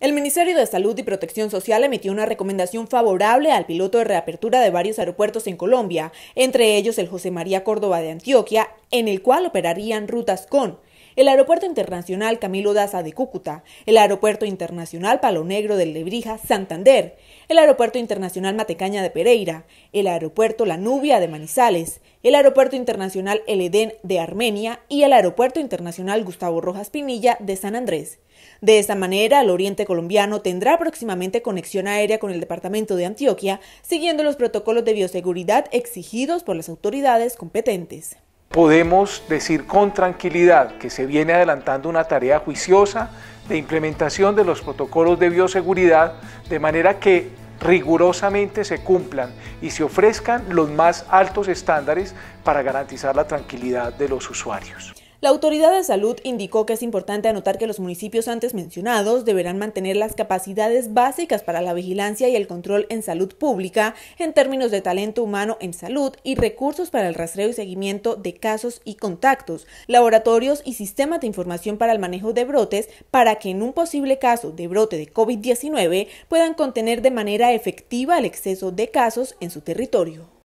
El Ministerio de Salud y Protección Social emitió una recomendación favorable al piloto de reapertura de varios aeropuertos en Colombia, entre ellos el José María Córdoba de Antioquia, en el cual operarían rutas con el Aeropuerto Internacional Camilo Daza de Cúcuta, el Aeropuerto Internacional Palo Negro del Lebrija, Santander, el Aeropuerto Internacional Matecaña de Pereira, el Aeropuerto La Nubia de Manizales, el Aeropuerto Internacional El Edén de Armenia y el Aeropuerto Internacional Gustavo Rojas Pinilla de San Andrés. De esta manera, el Oriente Colombiano tendrá próximamente conexión aérea con el Departamento de Antioquia, siguiendo los protocolos de bioseguridad exigidos por las autoridades competentes podemos decir con tranquilidad que se viene adelantando una tarea juiciosa de implementación de los protocolos de bioseguridad de manera que rigurosamente se cumplan y se ofrezcan los más altos estándares para garantizar la tranquilidad de los usuarios. La autoridad de salud indicó que es importante anotar que los municipios antes mencionados deberán mantener las capacidades básicas para la vigilancia y el control en salud pública en términos de talento humano en salud y recursos para el rastreo y seguimiento de casos y contactos, laboratorios y sistemas de información para el manejo de brotes para que en un posible caso de brote de COVID-19 puedan contener de manera efectiva el exceso de casos en su territorio.